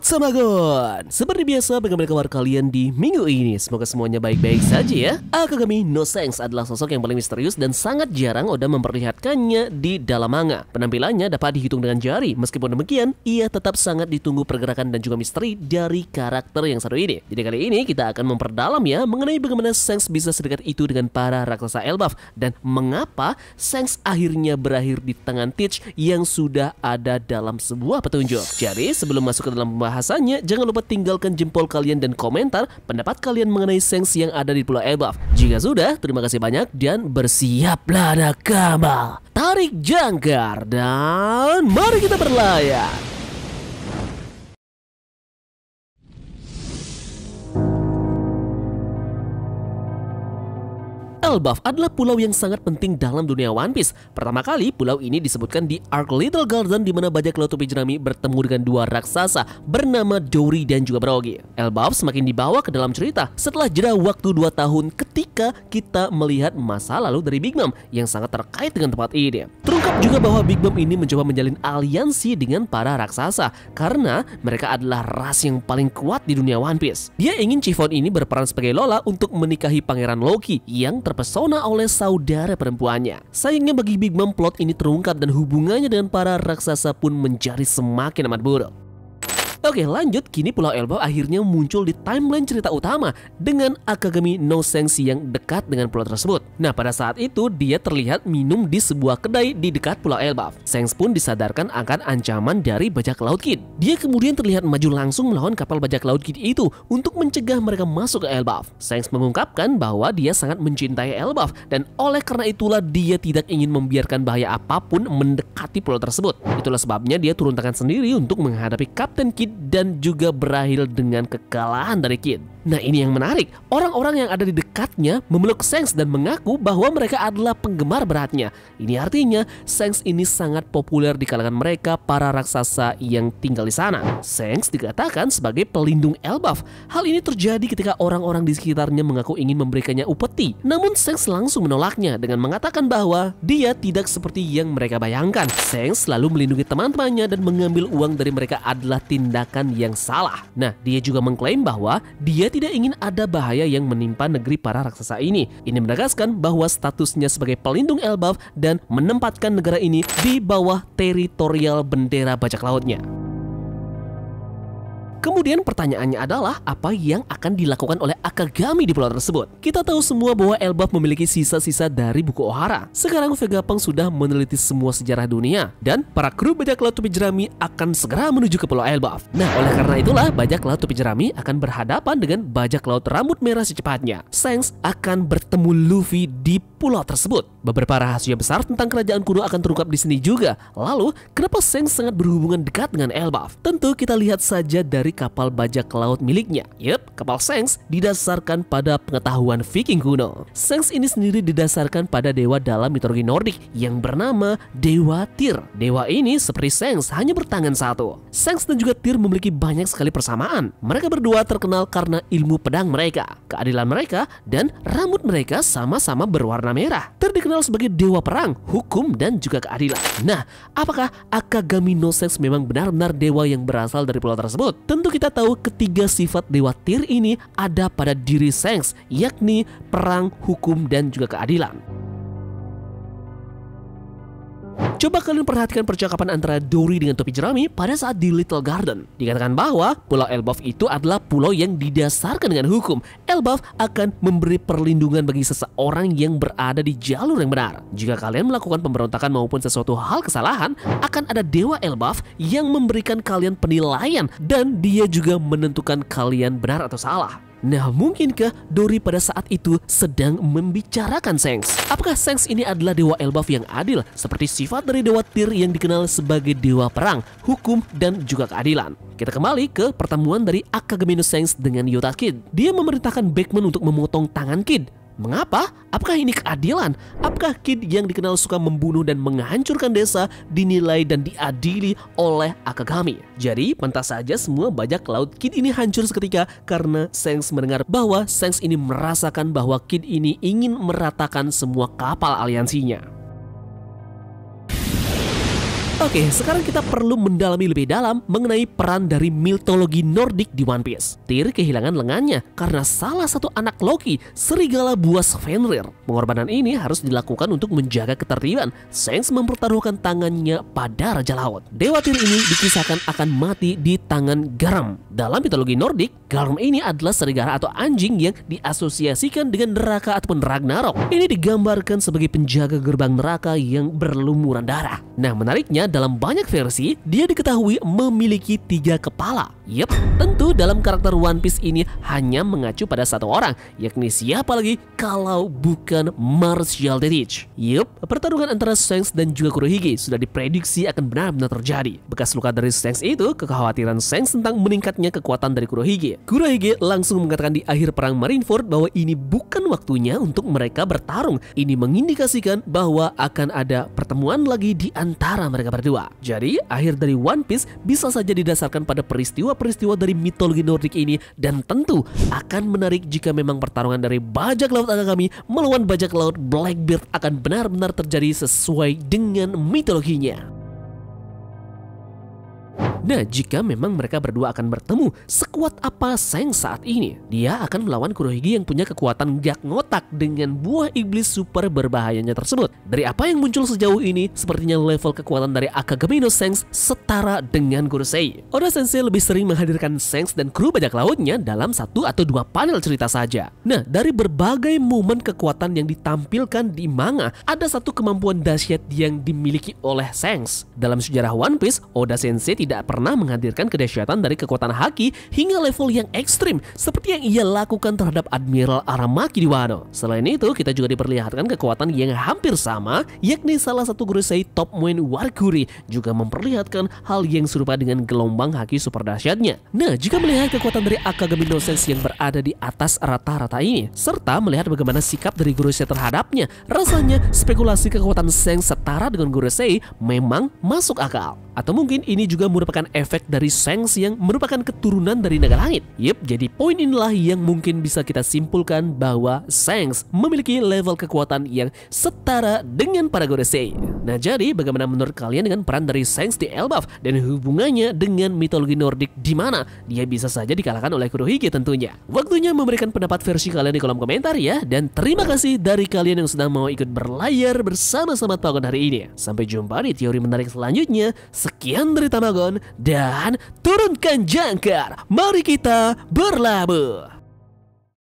What's up Agon? Seperti biasa, bagaimana kabar kalian di minggu ini? Semoga semuanya baik-baik saja ya. Aku kami, No Sengs adalah sosok yang paling misterius dan sangat jarang Oda memperlihatkannya di dalam manga. Penampilannya dapat dihitung dengan jari. Meskipun demikian, ia tetap sangat ditunggu pergerakan dan juga misteri dari karakter yang satu ini. Jadi kali ini kita akan memperdalam ya mengenai bagaimana Sengs bisa sedekat itu dengan para raksasa Elbaf dan mengapa Sengs akhirnya berakhir di tangan Teach yang sudah ada dalam sebuah petunjuk. Jadi sebelum masuk ke dalam pembahasan pembahasannya, jangan lupa tinggalkan jempol kalian dan komentar pendapat kalian mengenai sanksi yang ada di Pulau Ebaf. Jika sudah, terima kasih banyak dan bersiaplah nakama. Tarik jangkar dan mari kita berlayar. Elbaf adalah pulau yang sangat penting dalam dunia One Piece. Pertama kali, pulau ini disebutkan di Ark Little Garden di mana bajak laut topi jerami bertemu dengan dua raksasa bernama Dory dan juga Brogy. Elbaf semakin dibawa ke dalam cerita setelah jeda waktu dua tahun ketika kita melihat masa lalu dari Big Mom yang sangat terkait dengan tempat ini. Terungkap juga bahwa Big Mom ini mencoba menjalin aliansi dengan para raksasa karena mereka adalah ras yang paling kuat di dunia One Piece. Dia ingin Chiffon ini berperan sebagai Lola untuk menikahi Pangeran Loki yang terpenuhi terpesona oleh saudara perempuannya. Sayangnya bagi Big Mom plot ini terungkap dan hubungannya dengan para raksasa pun menjadi semakin amat buruk. Oke lanjut, kini Pulau Elba akhirnya muncul di timeline cerita utama dengan Akagami no Sensi yang dekat dengan pulau tersebut. Nah pada saat itu dia terlihat minum di sebuah kedai di dekat Pulau Elba. Sengs pun disadarkan akan ancaman dari bajak laut Kid. Dia kemudian terlihat maju langsung melawan kapal bajak laut Kid itu untuk mencegah mereka masuk ke Elbow. Sengs mengungkapkan bahwa dia sangat mencintai Elbow dan oleh karena itulah dia tidak ingin membiarkan bahaya apapun mendekati pulau tersebut. Itulah sebabnya dia turun tangan sendiri untuk menghadapi Kapten Kid dan juga berakhir dengan kekalahan dari Kid. Nah ini yang menarik, orang-orang yang ada di dekatnya memeluk Sengs dan mengaku bahwa mereka adalah penggemar beratnya. Ini artinya Sengs ini sangat populer di kalangan mereka para raksasa yang tinggal di sana. Sengs dikatakan sebagai pelindung Elbaf. Hal ini terjadi ketika orang-orang di sekitarnya mengaku ingin memberikannya upeti. Namun Sengs langsung menolaknya dengan mengatakan bahwa dia tidak seperti yang mereka bayangkan. Sengs selalu melindungi teman-temannya dan mengambil uang dari mereka adalah tindakan tindakan yang salah. Nah, dia juga mengklaim bahwa dia tidak ingin ada bahaya yang menimpa negeri para raksasa ini. Ini menegaskan bahwa statusnya sebagai pelindung Elbaf dan menempatkan negara ini di bawah teritorial bendera bajak lautnya. Kemudian pertanyaannya adalah apa yang akan dilakukan oleh Akagami di pulau tersebut? Kita tahu semua bahwa Elbaf memiliki sisa-sisa dari buku Ohara. Sekarang Vegapunk sudah meneliti semua sejarah dunia dan para kru bajak laut jerami akan segera menuju ke pulau Elbaf. Nah, oleh karena itulah bajak laut jerami akan berhadapan dengan bajak laut rambut merah secepatnya. Sengs akan bertemu Luffy di pulau tersebut. Beberapa rahasia besar tentang kerajaan kuno akan terungkap di sini juga. Lalu, kenapa Sengs sangat berhubungan dekat dengan Elbaf? Tentu kita lihat saja dari dari kapal bajak laut miliknya. Yep, kapal Sengs didasarkan pada pengetahuan Viking kuno. Sengs ini sendiri didasarkan pada dewa dalam mitologi Nordik yang bernama Dewa Tyr. Dewa ini seperti Sengs hanya bertangan satu. Sengs dan juga Tyr memiliki banyak sekali persamaan. Mereka berdua terkenal karena ilmu pedang mereka, keadilan mereka, dan rambut mereka sama-sama berwarna merah. Tyr dikenal sebagai dewa perang, hukum, dan juga keadilan. Nah, apakah Akagami no Sengs memang benar-benar dewa yang berasal dari pulau tersebut? Tentu Tentu kita tahu ketiga sifat dewa Tir ini ada pada diri Sengs, yakni perang, hukum, dan juga keadilan. Coba kalian perhatikan percakapan antara Dory dengan topi jerami pada saat di Little Garden. Dikatakan bahwa Pulau Elbaf itu adalah pulau yang didasarkan dengan hukum. Elbaf akan memberi perlindungan bagi seseorang yang berada di jalur yang benar. Jika kalian melakukan pemberontakan maupun sesuatu hal kesalahan, akan ada Dewa Elbaf yang memberikan kalian penilaian dan dia juga menentukan kalian benar atau salah. Nah, mungkinkah Dori pada saat itu sedang membicarakan Sengs? Apakah Sengs ini adalah dewa Elbaf yang adil seperti sifat dari dewa Tyr yang dikenal sebagai dewa perang, hukum, dan juga keadilan? Kita kembali ke pertemuan dari Akagamino Sengs dengan Yotakin Dia memerintahkan Beckman untuk memotong tangan Kid Mengapa? Apakah ini keadilan? Apakah Kid yang dikenal suka membunuh dan menghancurkan desa dinilai dan diadili oleh Akagami? Jadi, pantas saja semua bajak laut Kid ini hancur seketika karena Sengs mendengar bahwa Sengs ini merasakan bahwa Kid ini ingin meratakan semua kapal aliansinya. Oke, sekarang kita perlu mendalami lebih dalam mengenai peran dari mitologi Nordik di One Piece. Tir kehilangan lengannya karena salah satu anak Loki, serigala buas Fenrir. Pengorbanan ini harus dilakukan untuk menjaga ketertiban. Sengs mempertaruhkan tangannya pada Raja Laut. Dewa Tyr ini dikisahkan akan mati di tangan Garam. Dalam mitologi Nordik, Garam ini adalah serigala atau anjing yang diasosiasikan dengan neraka ataupun Ragnarok. Ini digambarkan sebagai penjaga gerbang neraka yang berlumuran darah. Nah, menariknya dalam banyak versi, dia diketahui memiliki tiga kepala. Yep, tentu dalam karakter One Piece ini hanya mengacu pada satu orang, yakni siapa lagi kalau bukan Martial Detich. Yep, pertarungan antara Shanks dan juga Kurohige sudah diprediksi akan benar-benar terjadi. Bekas luka dari Shanks itu, kekhawatiran Shanks tentang meningkatnya kekuatan dari Kurohige. Kurohige langsung mengatakan di akhir perang Marineford bahwa ini bukan waktunya untuk mereka bertarung. Ini mengindikasikan bahwa akan ada pertemuan lagi di antara mereka berdua. Jadi, akhir dari One Piece bisa saja didasarkan pada peristiwa peristiwa dari mitologi Nordik ini dan tentu akan menarik jika memang pertarungan dari bajak laut Akagami melawan bajak laut Blackbeard akan benar-benar terjadi sesuai dengan mitologinya. Nah, jika memang mereka berdua akan bertemu, sekuat apa Seng saat ini? Dia akan melawan Kurohige yang punya kekuatan gak ngotak dengan buah iblis super berbahayanya tersebut. Dari apa yang muncul sejauh ini, sepertinya level kekuatan dari Akagemino Seng setara dengan Gurusei. Oda Sensei lebih sering menghadirkan Seng dan kru bajak lautnya dalam satu atau dua panel cerita saja. Nah, dari berbagai momen kekuatan yang ditampilkan di manga, ada satu kemampuan dahsyat yang dimiliki oleh Seng. Dalam sejarah One Piece, Oda Sensei tidak pernah menghadirkan kedahsyatan dari kekuatan Haki hingga level yang ekstrim seperti yang ia lakukan terhadap Admiral Aramaki di Wano. Selain itu, kita juga diperlihatkan kekuatan yang hampir sama, yakni salah satu Gurusei Top Moen Warkuri juga memperlihatkan hal yang serupa dengan gelombang Haki super dahsyatnya. Nah, jika melihat kekuatan dari Akagami no Sense yang berada di atas rata-rata ini, serta melihat bagaimana sikap dari Gurusei terhadapnya, rasanya spekulasi kekuatan Seng setara dengan Gurusei memang masuk akal. Atau mungkin ini juga merupakan efek dari Sengs yang merupakan keturunan dari naga langit. Yep, jadi poin inilah yang mungkin bisa kita simpulkan bahwa Sengs memiliki level kekuatan yang setara dengan para Goresei. Nah jadi bagaimana menurut kalian dengan peran dari Sengs di Elbaf dan hubungannya dengan mitologi Nordik di mana dia bisa saja dikalahkan oleh Kurohige tentunya. Waktunya memberikan pendapat versi kalian di kolom komentar ya dan terima kasih dari kalian yang sudah mau ikut berlayar bersama-sama Pagon hari ini. Sampai jumpa di teori menarik selanjutnya. Sekian dari Tamagon dan turunkan jangkar. Mari kita berlabuh.